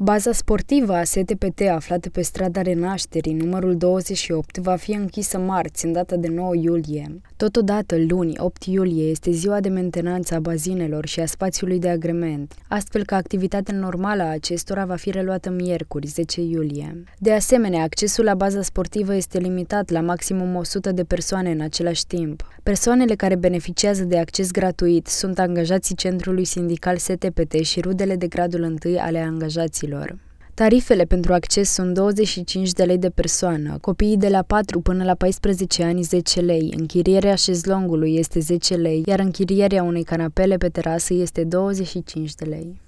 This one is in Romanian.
Baza sportivă a STPT, aflată pe strada Renașterii, numărul 28, va fi închisă marți, în data de 9 iulie. Totodată, luni, 8 iulie, este ziua de mentenanță a bazinelor și a spațiului de agrement, astfel că activitatea normală a acestora va fi reluată miercuri, 10 iulie. De asemenea, accesul la baza sportivă este limitat la maximum 100 de persoane în același timp. Persoanele care beneficiază de acces gratuit sunt angajații Centrului Sindical STPT și rudele de gradul 1 ale angajaților studenților. Tarifele pentru acces sunt 25 de lei de persoană, copiii de la 4 până la 14 ani 10 lei, închirierea șezlongului este 10 lei, iar închirierea unei canapele pe terasă este 25 de lei.